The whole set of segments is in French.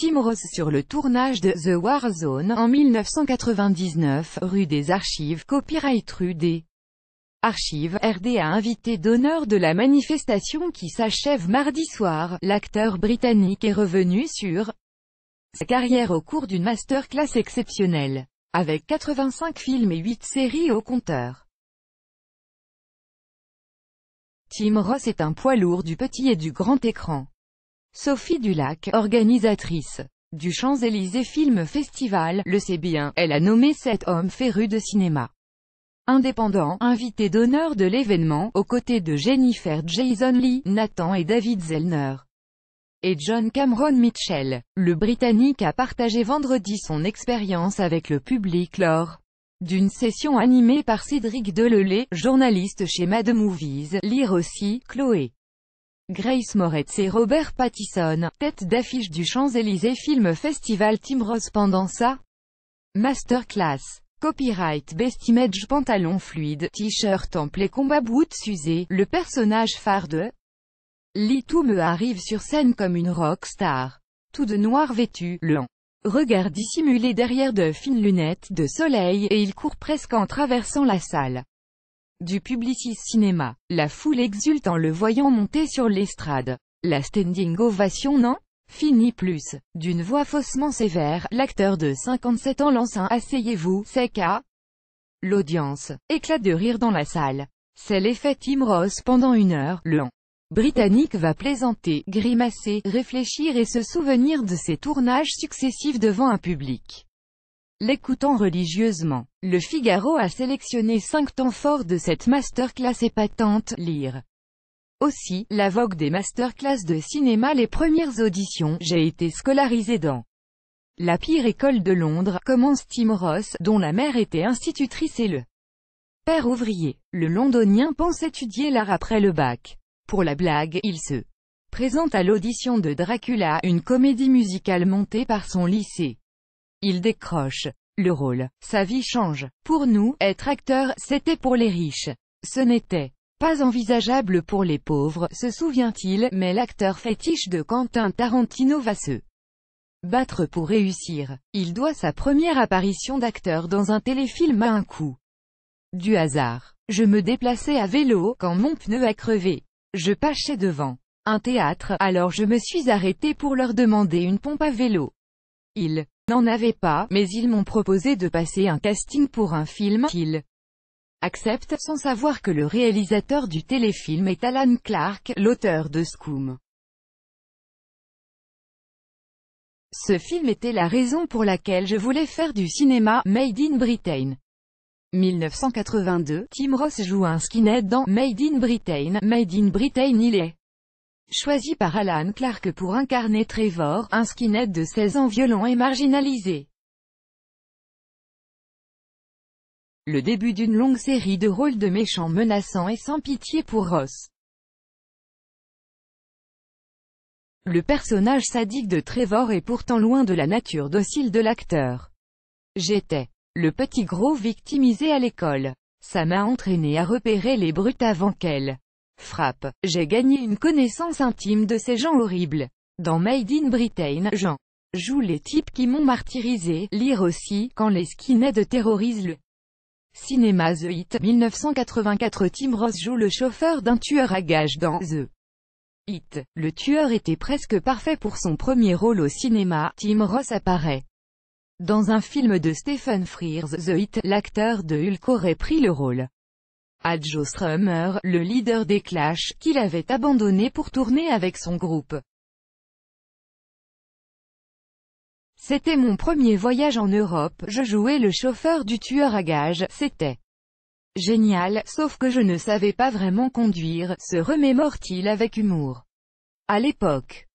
Tim Ross sur le tournage de The War Zone » en 1999, rue des Archives, copyright rue des Archives, RD a invité d'honneur de la manifestation qui s'achève mardi soir, l'acteur britannique est revenu sur sa carrière au cours d'une masterclass exceptionnelle, avec 85 films et 8 séries au compteur. Tim Ross est un poids lourd du petit et du grand écran. Sophie Dulac, organisatrice du Champs-Élysées Film Festival, le sait bien, elle a nommé cet homme féru de cinéma. Indépendant, invité d'honneur de l'événement, aux côtés de Jennifer Jason Lee, Nathan et David Zellner. Et John Cameron Mitchell, le Britannique a partagé vendredi son expérience avec le public lors d'une session animée par Cédric Delelay, journaliste chez Mad Movies, lire aussi, Chloé. Grace Moretz et Robert Pattinson, tête d'affiche du Champs-Élysées Film Festival Tim Rose pendant sa masterclass. Copyright Best Image Pantalon fluide, t-shirt temple et combat boots usés, le personnage phare de me arrive sur scène comme une rock star. Tout de noir vêtu, lent. Regard dissimulé derrière de fines lunettes de soleil, et il court presque en traversant la salle du publiciste Cinéma. La foule exulte en le voyant monter sur l'estrade. La standing ovation non Fini plus. D'une voix faussement sévère, l'acteur de 57 ans lance un « Asseyez-vous, c'est qu'à » L'audience éclate de rire dans la salle. C'est l'effet Tim Ross pendant une heure, le Britannique va plaisanter, grimacer, réfléchir et se souvenir de ses tournages successifs devant un public. L'écoutant religieusement, le Figaro a sélectionné cinq temps forts de cette masterclass épatante, lire. Aussi, la vogue des masterclass de cinéma Les premières auditions, j'ai été scolarisé dans la pire école de Londres, commence Tim Ross, dont la mère était institutrice et le père ouvrier. Le londonien pense étudier l'art après le bac. Pour la blague, il se présente à l'audition de Dracula, une comédie musicale montée par son lycée. Il décroche. Le rôle, sa vie change. Pour nous, être acteur, c'était pour les riches. Ce n'était pas envisageable pour les pauvres, se souvient-il, mais l'acteur fétiche de Quentin Tarantino va se battre pour réussir. Il doit sa première apparition d'acteur dans un téléfilm à un coup du hasard. Je me déplaçais à vélo, quand mon pneu a crevé. Je pâchais devant un théâtre, alors je me suis arrêté pour leur demander une pompe à vélo. Il n'en avait pas, mais ils m'ont proposé de passer un casting pour un film qu'ils acceptent, sans savoir que le réalisateur du téléfilm est Alan Clark, l'auteur de Scoom. Ce film était la raison pour laquelle je voulais faire du cinéma « Made in Britain ». 1982, Tim Ross joue un skinhead dans « Made in Britain ». Made in Britain il est Choisi par Alan Clark pour incarner Trevor, un skinhead de 16 ans violent et marginalisé. Le début d'une longue série de rôles de méchants menaçants et sans pitié pour Ross. Le personnage sadique de Trevor est pourtant loin de la nature docile de l'acteur. J'étais le petit gros victimisé à l'école. Ça m'a entraîné à repérer les brutes avant qu'elle. Frappe, j'ai gagné une connaissance intime de ces gens horribles. Dans Made in Britain, Jean joue les types qui m'ont martyrisé, lire aussi, quand les skinheads terrorisent le cinéma The Hit, 1984 Tim Ross joue le chauffeur d'un tueur à gages dans The Hit. Le tueur était presque parfait pour son premier rôle au cinéma, Tim Ross apparaît. Dans un film de Stephen Frears, The Hit, l'acteur de Hulk aurait pris le rôle. Adjo Strummer, le leader des Clash, qu'il avait abandonné pour tourner avec son groupe. C'était mon premier voyage en Europe, je jouais le chauffeur du tueur à gage, c'était génial, sauf que je ne savais pas vraiment conduire, se remémore-t-il avec humour. À l'époque,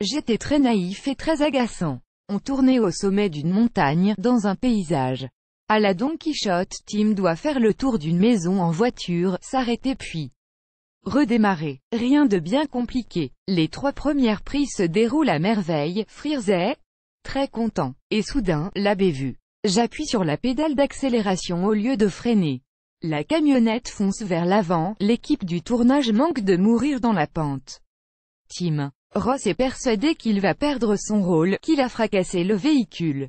j'étais très naïf et très agaçant. On tournait au sommet d'une montagne, dans un paysage à la Don Quichotte, Tim doit faire le tour d'une maison en voiture, s'arrêter puis redémarrer. Rien de bien compliqué. Les trois premières prises se déroulent à merveille, Frears est très content. Et soudain, l'abbé vu. J'appuie sur la pédale d'accélération au lieu de freiner. La camionnette fonce vers l'avant, l'équipe du tournage manque de mourir dans la pente. Tim. Ross est persuadé qu'il va perdre son rôle, qu'il a fracassé le véhicule.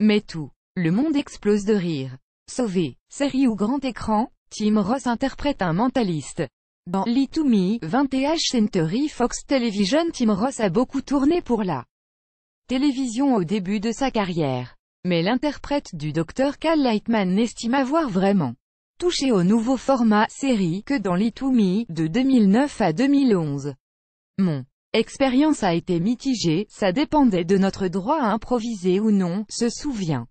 Mais tout le monde explose de rire. Sauvé, série ou grand écran, Tim Ross interprète un mentaliste. Dans Lee to Me, 20th Century Fox Television Tim Ross a beaucoup tourné pour la télévision au début de sa carrière. Mais l'interprète du docteur Cal Lightman n'estime avoir vraiment touché au nouveau format série que dans Lee Me, de 2009 à 2011. Mon expérience a été mitigée, ça dépendait de notre droit à improviser ou non, se souvient.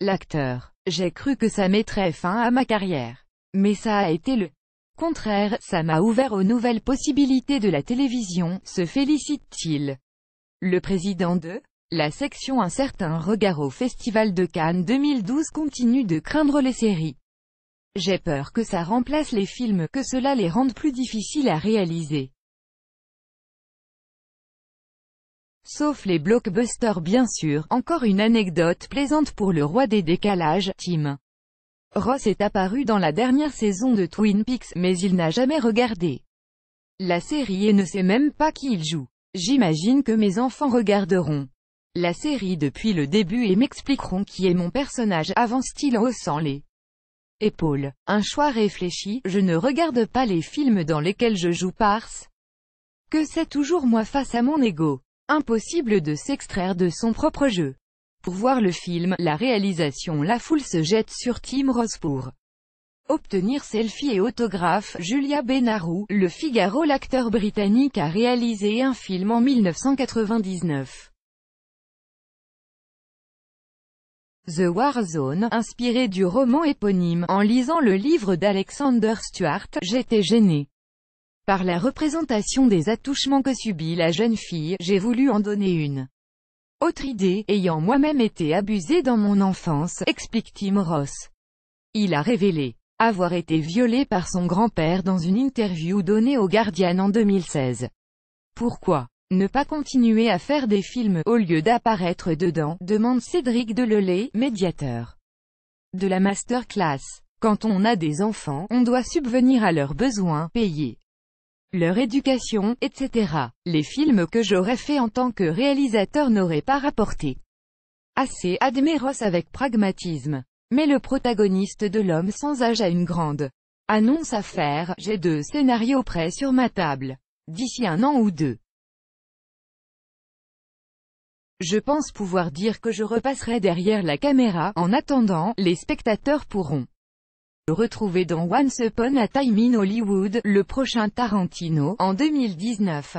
L'acteur. J'ai cru que ça mettrait fin à ma carrière. Mais ça a été le contraire, ça m'a ouvert aux nouvelles possibilités de la télévision, se félicite-t-il. Le président de la section Un certain regard au Festival de Cannes 2012 continue de craindre les séries. J'ai peur que ça remplace les films, que cela les rende plus difficiles à réaliser. Sauf les blockbusters bien sûr, encore une anecdote plaisante pour le roi des décalages, Tim. Ross est apparu dans la dernière saison de Twin Peaks, mais il n'a jamais regardé la série et ne sait même pas qui il joue. J'imagine que mes enfants regarderont la série depuis le début et m'expliqueront qui est mon personnage, avant t il en haussant les épaules. Un choix réfléchi, je ne regarde pas les films dans lesquels je joue parce que c'est toujours moi face à mon ego. Impossible de s'extraire de son propre jeu. Pour voir le film, la réalisation La foule se jette sur Tim Ross pour obtenir selfie et autographe, Julia Benarou, Le Figaro L'acteur britannique a réalisé un film en 1999. The War Zone, inspiré du roman éponyme, en lisant le livre d'Alexander Stewart, j'étais gêné. Par la représentation des attouchements que subit la jeune fille, j'ai voulu en donner une. Autre idée, ayant moi-même été abusé dans mon enfance, explique Tim Ross. Il a révélé avoir été violé par son grand-père dans une interview donnée au Guardian en 2016. Pourquoi ne pas continuer à faire des films, au lieu d'apparaître dedans, demande Cédric Delelay, médiateur de la masterclass. Quand on a des enfants, on doit subvenir à leurs besoins, payer leur éducation, etc. Les films que j'aurais fait en tant que réalisateur n'auraient pas rapporté assez, admet avec pragmatisme. Mais le protagoniste de l'homme sans âge a une grande annonce à faire, j'ai deux scénarios prêts sur ma table. D'ici un an ou deux. Je pense pouvoir dire que je repasserai derrière la caméra, en attendant, les spectateurs pourront Retrouvé dans Once Upon a Time in Hollywood, le prochain Tarantino, en 2019.